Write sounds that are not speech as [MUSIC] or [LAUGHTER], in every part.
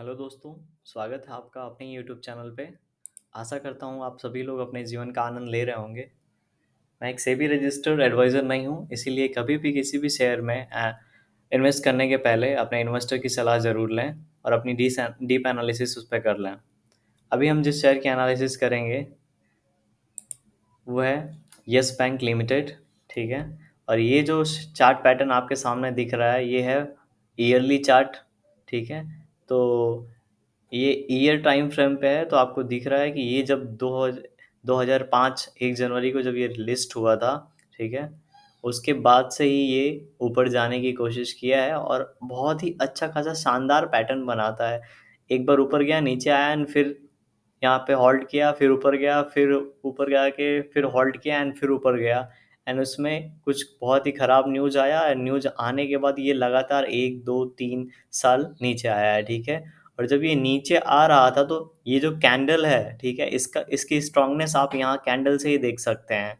hello दोस्तों स्वागत है आपका अपने यूट्यूब चैनल पे आशा करता हूँ आप सभी लोग अपने जीवन का आनंद ले रहे होंगे मैं एक सेबी रजिस्टर्ड एडवाइज़र नहीं हूँ इसीलिए कभी भी किसी भी शेयर में इन्वेस्ट करने के पहले अपने इन्वेस्टर की सलाह ज़रूर लें और अपनी डी डीप एनालिसिस उस पर कर लें अभी हम जिस शेयर की एनालिसिस करेंगे वो है यस बैंक लिमिटेड ठीक है और ये जो चार्ट पैटर्न आपके सामने दिख रहा है ये है ईयरली चार्ट ठीक है तो ये ईयर टाइम फ्रेम पे है तो आपको दिख रहा है कि ये जब दो हज़ार पाँच एक जनवरी को जब ये लिस्ट हुआ था ठीक है उसके बाद से ही ये ऊपर जाने की कोशिश किया है और बहुत ही अच्छा खासा शानदार पैटर्न बनाता है एक बार ऊपर गया नीचे आया एंड फिर यहाँ पे हॉल्ट किया फिर ऊपर गया फिर ऊपर गया के फिर हॉल्ट किया एंड फिर ऊपर गया एंड उसमें कुछ बहुत ही ख़राब न्यूज आया एंड न्यूज आने के बाद ये लगातार एक दो तीन साल नीचे आया है ठीक है और जब ये नीचे आ रहा था तो ये जो कैंडल है ठीक है इसका इसकी स्ट्रांगनेस आप यहाँ कैंडल से ही देख सकते हैं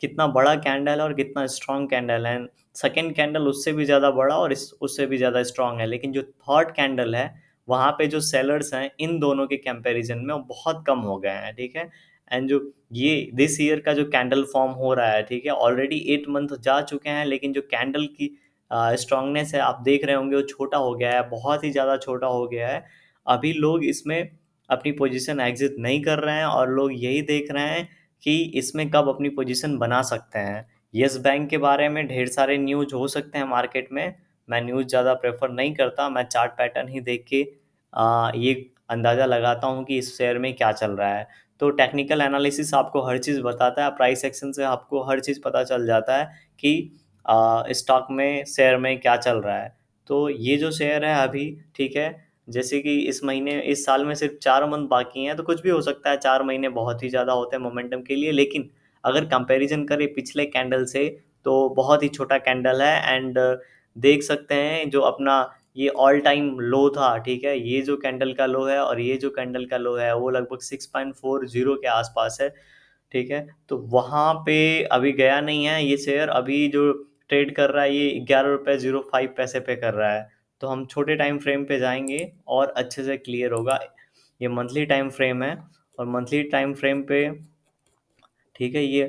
कितना बड़ा कैंडल है और कितना स्ट्रांग कैंडल है सेकेंड कैंडल उससे भी ज़्यादा बड़ा और इस उससे भी ज़्यादा स्ट्रांग है लेकिन जो थर्ड कैंडल है वहाँ पे जो सेलर्स हैं इन दोनों के कंपैरिजन में वो बहुत कम हो गए हैं ठीक है एंड जो ये दिस ईयर का जो कैंडल फॉर्म हो रहा है ठीक है ऑलरेडी एट मंथ जा चुके हैं लेकिन जो कैंडल की स्ट्रांगनेस है आप देख रहे होंगे वो छोटा हो गया है बहुत ही ज़्यादा छोटा हो गया है अभी लोग इसमें अपनी पोजीशन एग्जिट नहीं कर रहे हैं और लोग यही देख रहे हैं कि इसमें कब अपनी पोजीशन बना सकते हैं येस बैंक के बारे में ढेर सारे न्यूज हो सकते हैं मार्केट में मैं न्यूज़ ज़्यादा प्रेफर नहीं करता मैं चार्ट पैटर्न ही देख के ये अंदाज़ा लगाता हूँ कि इस शेयर में क्या चल रहा है तो टेक्निकल एनालिसिस आपको हर चीज़ बताता है प्राइस एक्शन से आपको हर चीज़ पता चल जाता है कि स्टॉक में शेयर में क्या चल रहा है तो ये जो शेयर है अभी ठीक है जैसे कि इस महीने इस साल में सिर्फ चार मंथ बाकी हैं तो कुछ भी हो सकता है चार महीने बहुत ही ज़्यादा होते हैं मोमेंटम के लिए लेकिन अगर कंपैरिजन करें पिछले कैंडल से तो बहुत ही छोटा कैंडल है एंड देख सकते हैं जो अपना ये ऑल टाइम लो था ठीक है ये जो कैंडल का लो है और ये जो कैंडल का लो है वो लगभग सिक्स पॉइंट फोर जीरो के आसपास है ठीक है तो वहाँ पे अभी गया नहीं है ये शेयर अभी जो ट्रेड कर रहा है ये ग्यारह रुपये ज़ीरो फाइव पैसे पे कर रहा है तो हम छोटे टाइम फ्रेम पे जाएंगे और अच्छे से क्लियर होगा ये मंथली टाइम फ्रेम है और मंथली टाइम फ्रेम पे ठीक है ये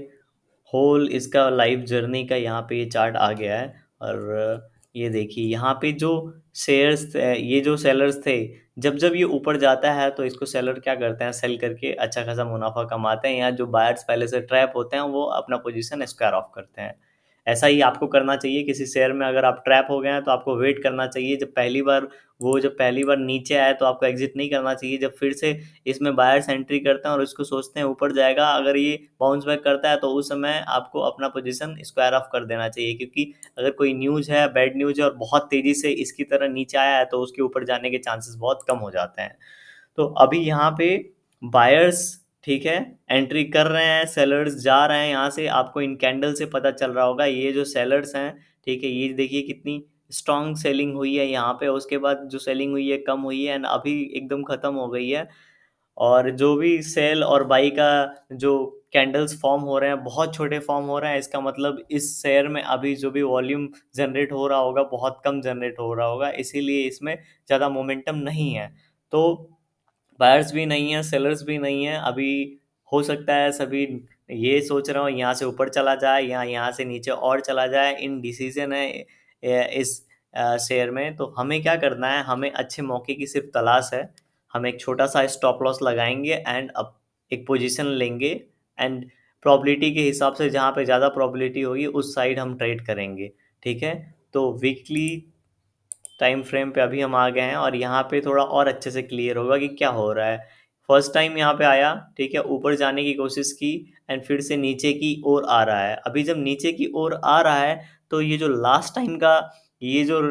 होल इसका लाइफ जर्नी का यहाँ पे ये चार्ट आ गया है और ये देखिए यहाँ पे जो शेयर्स ये जो सेलर्स थे जब जब ये ऊपर जाता है तो इसको सेलर क्या करते हैं सेल करके अच्छा खासा मुनाफा कमाते हैं या जो बायर्स पहले से ट्रैप होते हैं वो अपना पोजीशन स्क्वायर ऑफ करते हैं ऐसा ही आपको करना चाहिए किसी शेयर में अगर आप ट्रैप हो गए हैं तो आपको वेट करना चाहिए जब पहली बार वो जब पहली बार नीचे आए तो आपको एग्जिट नहीं करना चाहिए जब फिर से इसमें बायर्स एंट्री करते हैं और इसको सोचते हैं ऊपर जाएगा अगर ये बाउंस बैक करता है तो उस समय आपको अपना पोजिशन स्क्वायर ऑफ कर देना चाहिए क्योंकि अगर कोई न्यूज़ है बैड न्यूज़ है और बहुत तेज़ी से इसकी तरह नीचे आया है तो उसके ऊपर जाने के चांसेस बहुत कम हो जाते हैं तो अभी यहाँ पे बायर्स ठीक है एंट्री कर रहे हैं सेलर्स जा रहे हैं यहाँ से आपको इन कैंडल से पता चल रहा होगा ये जो सेलर्स हैं ठीक है ये देखिए कितनी स्ट्रॉन्ग सेलिंग हुई है यहाँ पे उसके बाद जो सेलिंग हुई है कम हुई है एंड अभी एकदम ख़त्म हो गई है और जो भी सेल और बाई का जो कैंडल्स फॉर्म हो रहे हैं बहुत छोटे फॉर्म हो रहे हैं इसका मतलब इस शेयर में अभी जो भी वॉल्यूम जनरेट हो रहा होगा बहुत कम जनरेट हो रहा होगा इसीलिए इसमें ज़्यादा मोमेंटम नहीं है तो बायर्स भी नहीं है सेलर्स भी नहीं है अभी हो सकता है सभी ये सोच रहा हूँ यहाँ से ऊपर चला जाए या यहाँ से नीचे और चला जाए इन डिसीजन है इस शेयर में तो हमें क्या करना है हमें अच्छे मौके की सिर्फ तलाश है हम एक छोटा सा स्टॉप लॉस लगाएंगे एंड अब एक पोजीशन लेंगे एंड प्रोबेबिलिटी के हिसाब से जहाँ पे ज़्यादा प्रोबेबिलिटी होगी उस साइड हम ट्रेड करेंगे ठीक है तो वीकली टाइम फ्रेम पे अभी हम आ गए हैं और यहाँ पे थोड़ा और अच्छे से क्लियर होगा कि क्या हो रहा है फर्स्ट टाइम यहाँ पे आया ठीक है ऊपर जाने की कोशिश की एंड फिर से नीचे की ओर आ रहा है अभी जब नीचे की ओर आ रहा है तो ये जो लास्ट टाइम का ये जो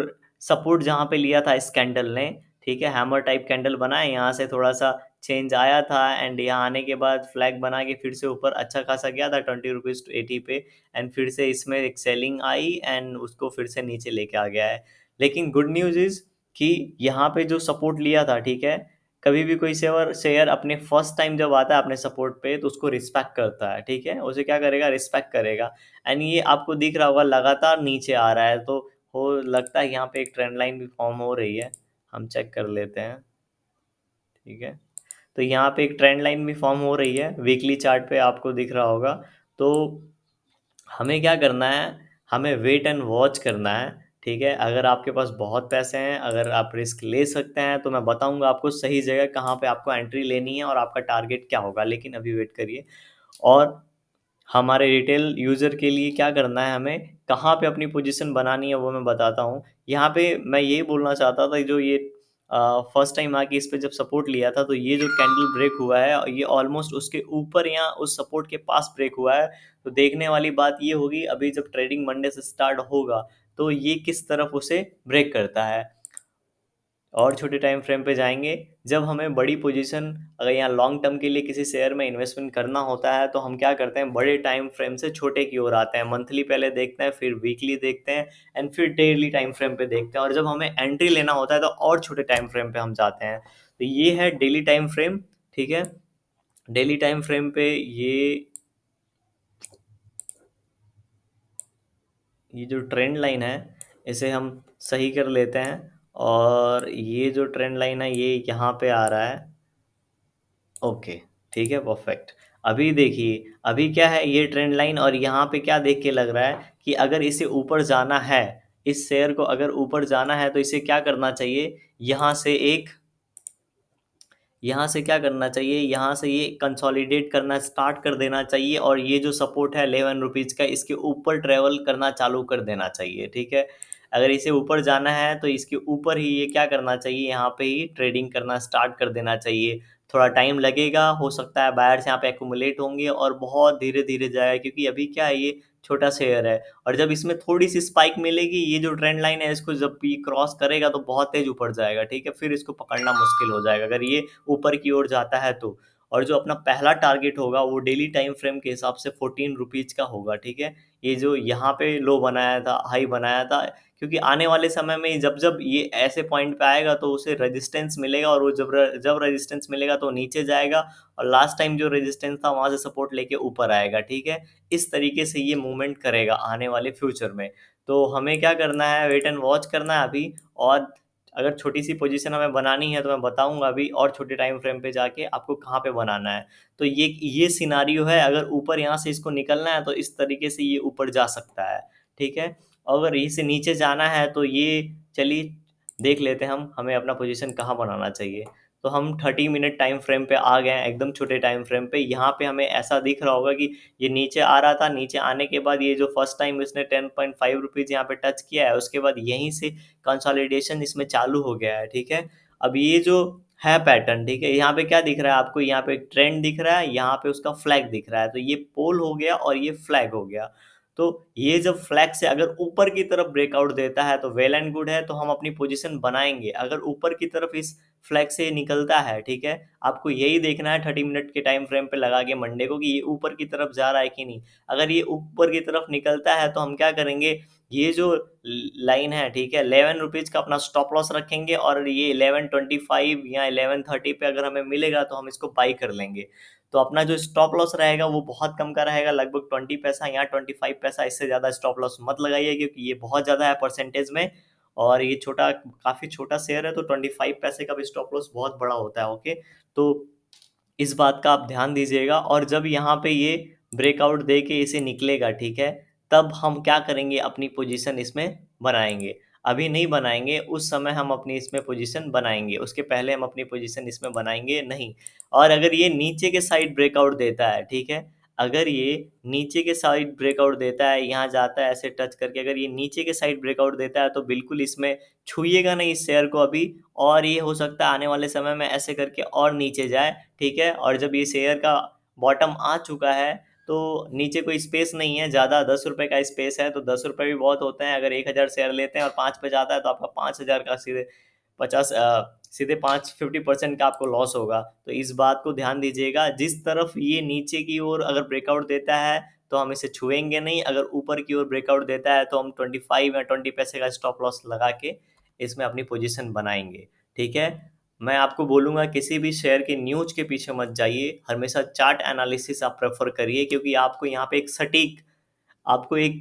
सपोर्ट जहाँ पे लिया था इस कैंडल ने ठीक है हैमर टाइप कैंडल बना है यहाँ से थोड़ा सा चेंज आया था एंड यहाँ आने के बाद फ्लैग बना के फिर से ऊपर अच्छा खासा गया था ट्वेंटी रुपीज़ टू एटी पे एंड फिर से इसमें एक सेलिंग आई एंड उसको फिर से नीचे लेके आ गया है लेकिन गुड न्यूज़ इज़ कि यहाँ पे जो सपोर्ट लिया था ठीक है कभी भी कोई सेवर शेयर अपने फर्स्ट टाइम जब आता है अपने सपोर्ट पे तो उसको रिस्पेक्ट करता है ठीक है उसे क्या करेगा रिस्पेक्ट करेगा एंड ये आपको दिख रहा होगा लगातार नीचे आ रहा है तो हो लगता है यहाँ पे एक ट्रेंड लाइन भी फॉर्म हो रही है हम चेक कर लेते हैं ठीक है तो यहाँ पे एक ट्रेंड लाइन भी फॉर्म हो रही है वीकली चार्ट पे आपको दिख रहा होगा तो हमें क्या करना है हमें वेट एंड वॉच करना है ठीक है अगर आपके पास बहुत पैसे हैं अगर आप रिस्क ले सकते हैं तो मैं बताऊंगा आपको सही जगह कहाँ पे आपको एंट्री लेनी है और आपका टारगेट क्या होगा लेकिन अभी वेट करिए और हमारे रिटेल यूज़र के लिए क्या करना है हमें कहाँ पे अपनी पोजीशन बनानी है वो मैं बताता हूँ यहाँ पे मैं यही बोलना चाहता था जो ये फर्स्ट टाइम आके इस पर जब सपोर्ट लिया था तो ये जो कैंडल ब्रेक हुआ है ये ऑलमोस्ट उसके ऊपर या उस सपोर्ट के पास ब्रेक हुआ है तो देखने वाली बात ये होगी अभी जब ट्रेडिंग मंडे से स्टार्ट होगा तो ये किस तरफ उसे ब्रेक करता है और छोटे टाइम फ्रेम पे जाएंगे जब हमें बड़ी पोजीशन अगर यहाँ लॉन्ग टर्म के लिए किसी शेयर में इन्वेस्टमेंट करना होता है तो हम क्या करते हैं बड़े टाइम फ्रेम से छोटे की ओर आते हैं मंथली पहले देखते हैं फिर वीकली देखते हैं एंड फिर डेली टाइम फ्रेम पे देखते हैं और जब हमें एंट्री लेना होता है तो और छोटे टाइम फ्रेम पे हम जाते हैं तो ये है डेली टाइम फ्रेम ठीक है डेली टाइम फ्रेम पे ये ये जो ट्रेंड लाइन है इसे हम सही कर लेते हैं और ये जो ट्रेंड लाइन है ये यहाँ पे आ रहा है ओके ठीक है परफेक्ट अभी देखिए अभी क्या है ये ट्रेंड लाइन और यहाँ पे क्या देख के लग रहा है कि अगर इसे ऊपर जाना है इस शेयर को अगर ऊपर जाना है तो इसे क्या करना चाहिए यहाँ से एक यहाँ से क्या करना चाहिए यहाँ से ये कंसोलिडेट करना स्टार्ट कर देना चाहिए और ये जो सपोर्ट है एलेवन रुपीज़ का इसके ऊपर ट्रेवल करना चालू कर देना चाहिए ठीक है अगर इसे ऊपर जाना है तो इसके ऊपर ही ये क्या करना चाहिए यहाँ पे ही ट्रेडिंग करना स्टार्ट कर देना चाहिए थोड़ा टाइम लगेगा हो सकता है बायर्स यहाँ पे एकोमुलेट होंगे और बहुत धीरे धीरे जाएगा क्योंकि अभी क्या है ये छोटा शेयर है और जब इसमें थोड़ी सी स्पाइक मिलेगी ये जो ट्रेंड लाइन है इसको जब ये क्रॉस करेगा तो बहुत तेज ऊपर जाएगा ठीक है फिर इसको पकड़ना मुश्किल हो जाएगा अगर ये ऊपर की ओर जाता है तो और जो अपना पहला टारगेट होगा वो डेली टाइम फ्रेम के हिसाब से फोर्टीन रुपीज़ का होगा ठीक है ये जो यहाँ पे लो बनाया था हाई बनाया था क्योंकि आने वाले समय में जब जब ये ऐसे पॉइंट पे आएगा तो उसे रेजिस्टेंस मिलेगा और वो जब जब रेजिस्टेंस मिलेगा तो नीचे जाएगा और लास्ट टाइम जो रेजिस्टेंस था वहाँ से सपोर्ट लेके ऊपर आएगा ठीक है इस तरीके से ये मूवमेंट करेगा आने वाले फ्यूचर में तो हमें क्या करना है वेट एंड वॉच करना है अभी और अगर छोटी सी पोजीशन हमें बनानी है तो मैं बताऊंगा अभी और छोटे टाइम फ्रेम पे जाके आपको कहाँ पे बनाना है तो ये ये सिनारियो है अगर ऊपर यहाँ से इसको निकलना है तो इस तरीके से ये ऊपर जा सकता है ठीक है अगर इसे नीचे जाना है तो ये चलिए देख लेते हैं हम हमें अपना पोजीशन कहाँ बनाना चाहिए तो हम थर्टी मिनट टाइम फ्रेम पे आ गए हैं एकदम छोटे टाइम फ्रेम पे यहाँ पे हमें ऐसा दिख रहा होगा कि ये नीचे आ रहा था नीचे आने के बाद ये जो फर्स्ट टाइम इसने टेन पॉइंट फाइव रुपीज़ यहाँ पे टच किया है उसके बाद यहीं से कंसोलिडेशन इसमें चालू हो गया है ठीक है अब ये जो है पैटर्न ठीक है यहाँ पे क्या दिख रहा है आपको यहाँ पे ट्रेंड दिख रहा है यहाँ पे उसका फ्लैग दिख रहा है तो ये पोल हो गया और ये फ्लैग हो गया तो ये जब फ्लैग से अगर ऊपर की तरफ ब्रेकआउट देता है तो वेल एंड गुड है तो हम अपनी पोजीशन बनाएंगे अगर ऊपर की तरफ इस फ्लैग से निकलता है ठीक है आपको यही देखना है थर्टी मिनट के टाइम फ्रेम पे लगा के मंडे को कि ये ऊपर की तरफ जा रहा है कि नहीं अगर ये ऊपर की तरफ निकलता है तो हम क्या करेंगे ये जो लाइन है ठीक है इलेवन रुपीज़ का अपना स्टॉप लॉस रखेंगे और ये इलेवन ट्वेंटी फाइव या इलेवन थर्टी पे अगर हमें मिलेगा तो हम इसको बाई कर लेंगे तो अपना जो स्टॉप लॉस रहेगा वो बहुत कम का रहेगा लगभग ट्वेंटी पैसा या ट्वेंटी फाइव पैसा इससे ज़्यादा स्टॉप लॉस मत लगाइए क्योंकि ये बहुत ज़्यादा है परसेंटेज में और ये छोटा काफ़ी छोटा शेयर है तो ट्वेंटी फाइव पैसे का भी स्टॉप लॉस बहुत बड़ा होता है ओके तो इस बात का आप ध्यान दीजिएगा और जब यहाँ पे ये ब्रेकआउट दे के इसे निकलेगा ठीक है तब हम क्या करेंगे अपनी पोजीशन इसमें बनाएंगे अभी नहीं बनाएंगे उस समय हम अपनी इसमें पोजीशन बनाएंगे उसके पहले हम अपनी पोजीशन इसमें बनाएंगे नहीं और अगर ये नीचे के साइड ब्रेकआउट देता है ठीक है अगर ये नीचे के साइड ब्रेकआउट देता है यहाँ जाता है ऐसे टच करके अगर ये नीचे के साइड ब्रेकआउट देता है तो बिल्कुल इसमें छूएगा नहीं इस शेयर को अभी और ये हो सकता है आने वाले समय में ऐसे करके और नीचे जाए ठीक है और जब ये शेयर का बॉटम आ चुका है तो नीचे कोई स्पेस नहीं है ज़्यादा दस रुपये का स्पेस है तो दस रुपये भी बहुत होते हैं अगर एक हज़ार शेयर लेते हैं और पाँच पे जाता है तो आपका पाँच हज़ार का सीधे पचास सीधे पाँच फिफ्टी परसेंट का आपको लॉस होगा तो इस बात को ध्यान दीजिएगा जिस तरफ ये नीचे की ओर अगर ब्रेकआउट देता है तो हम इसे छुएंगे नहीं अगर ऊपर की ओर ब्रेकआउट देता है तो हम ट्वेंटी फाइव या ट्वेंटी पैसे का स्टॉप लॉस लगा के इसमें अपनी पोजिशन बनाएंगे ठीक है मैं आपको बोलूँगा किसी भी शेयर की न्यूज़ के पीछे मत जाइए हमेशा चार्ट एनालिसिस आप प्रेफर करिए क्योंकि आपको यहाँ पे एक सटीक आपको एक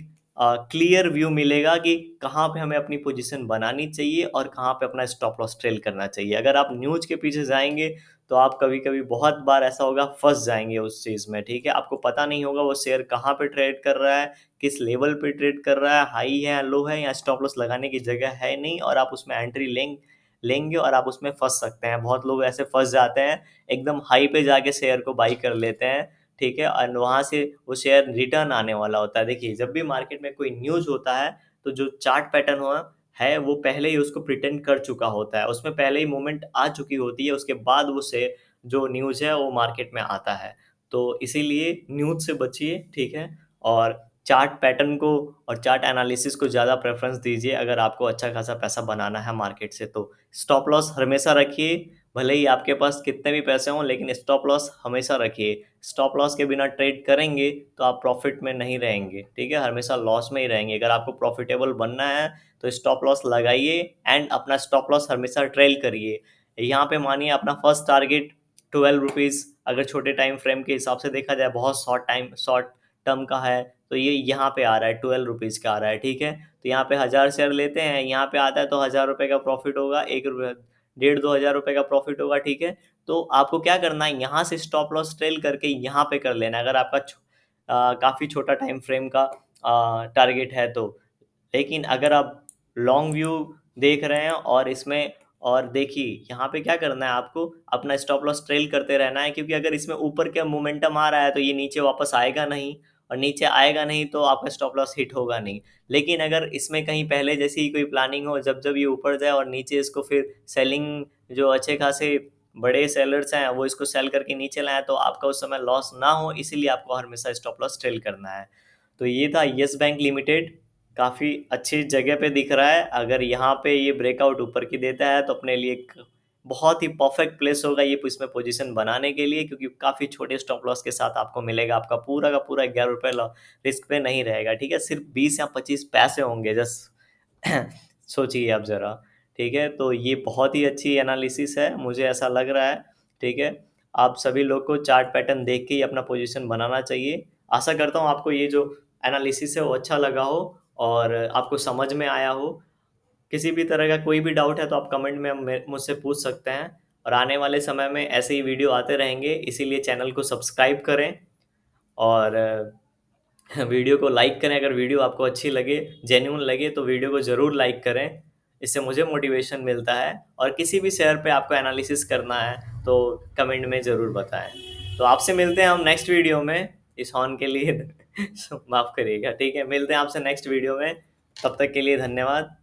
क्लियर व्यू मिलेगा कि कहाँ पे हमें अपनी पोजीशन बनानी चाहिए और कहाँ पे अपना स्टॉप लॉस ट्रेल करना चाहिए अगर आप न्यूज़ के पीछे जाएंगे तो आप कभी कभी बहुत बार ऐसा होगा फंस जाएंगे उस चीज़ में ठीक है आपको पता नहीं होगा वो शेयर कहाँ पे ट्रेड कर रहा है किस लेवल पे ट्रेड कर रहा है हाई है लो है या स्टॉप लॉस लगाने की जगह है नहीं और आप उसमें एंट्री लेंगे लेंगे और आप उसमें फंस सकते हैं बहुत लोग ऐसे फंस जाते हैं एकदम हाई पे जाके शेयर को बाई कर लेते हैं ठीक है और वहाँ से वो शेयर रिटर्न आने वाला होता है देखिए जब भी मार्केट में कोई न्यूज़ होता है तो जो चार्ट पैटर्न हुआ है वो पहले ही उसको प्रिटेंड कर चुका होता है उसमें पहले ही मूवमेंट आ चुकी होती है उसके बाद वो से जो न्यूज़ है वो मार्केट में आता है तो इसीलिए न्यूज़ से बचिए ठीक है और चार्ट पैटर्न को और चार्ट एनालिसिस को ज़्यादा प्रेफरेंस दीजिए अगर आपको अच्छा खासा पैसा बनाना है मार्केट से तो स्टॉप लॉस हमेशा रखिए भले ही आपके पास कितने भी पैसे हों लेकिन स्टॉप लॉस हमेशा रखिए स्टॉप लॉस के बिना ट्रेड करेंगे तो आप प्रॉफिट में नहीं रहेंगे ठीक है हमेशा लॉस में ही रहेंगे अगर आपको प्रॉफिटेबल बनना है तो स्टॉप लॉस लगाइए एंड अपना स्टॉप लॉस हमेशा ट्रेल करिए यहाँ पे मानिए अपना फर्स्ट टारगेट ट्वेल्व रुपीज़ अगर छोटे टाइम फ्रेम के हिसाब से देखा जाए बहुत शॉर्ट टाइम शॉर्ट टर्म का है तो ये यहाँ पे आ रहा है ट्वेल्व रुपीज़ का आ रहा है ठीक है तो यहाँ पे हज़ार शेयर लेते हैं यहाँ पे आता है तो हज़ार रुपये का प्रॉफिट होगा एक रुपये डेढ़ दो हज़ार रुपये का प्रॉफिट होगा ठीक है तो आपको क्या करना है यहाँ से स्टॉप लॉस ट्रेल करके यहाँ पे कर लेना अगर आपका छो, काफ़ी छोटा टाइम फ्रेम का टारगेट है तो लेकिन अगर आप लॉन्ग व्यू देख रहे हैं और इसमें और देखिए यहाँ पे क्या करना है आपको अपना स्टॉप लॉस ट्रेल करते रहना है क्योंकि अगर इसमें ऊपर का मोमेंटम आ रहा है तो ये नीचे वापस आएगा नहीं और नीचे आएगा नहीं तो आपका स्टॉप लॉस हिट होगा नहीं लेकिन अगर इसमें कहीं पहले जैसी कोई प्लानिंग हो जब जब ये ऊपर जाए और नीचे इसको फिर सेलिंग जो अच्छे खासे बड़े सेलर्स हैं वो इसको सेल करके नीचे लाए तो आपका उस समय लॉस ना हो इसीलिए आपको हमेशा स्टॉप लॉस ट्रेल करना है तो ये था येस बैंक लिमिटेड काफ़ी अच्छी जगह पे दिख रहा है अगर यहाँ पे ये ब्रेकआउट ऊपर की देता है तो अपने लिए बहुत ही परफेक्ट प्लेस होगा ये इसमें पोजीशन बनाने के लिए क्योंकि काफ़ी छोटे स्टॉप लॉस के साथ आपको मिलेगा आपका पूरा का पूरा ग्यारह रुपये रिस्क पे नहीं रहेगा ठीक है सिर्फ बीस या पच्चीस पैसे होंगे जस्ट [COUGHS] सोचिए आप ज़रा ठीक है तो ये बहुत ही अच्छी एनालिसिस है मुझे ऐसा लग रहा है ठीक है आप सभी लोग को चार्ट पैटर्न देख के ही अपना पोजिशन बनाना चाहिए आशा करता हूँ आपको ये जो एनालिसिस है वो अच्छा लगा हो और आपको समझ में आया हो किसी भी तरह का कोई भी डाउट है तो आप कमेंट में मुझसे पूछ सकते हैं और आने वाले समय में ऐसे ही वीडियो आते रहेंगे इसीलिए चैनल को सब्सक्राइब करें और वीडियो को लाइक करें अगर वीडियो आपको अच्छी लगे जेन्यून लगे तो वीडियो को ज़रूर लाइक करें इससे मुझे मोटिवेशन मिलता है और किसी भी शेयर पे आपको एनालिसिस करना है तो कमेंट में ज़रूर बताएं तो आपसे मिलते हैं हम नेक्स्ट वीडियो में इस हॉर्न के लिए [LAUGHS] माफ़ करिएगा ठीक है मिलते हैं आपसे नेक्स्ट वीडियो में तब तक के लिए धन्यवाद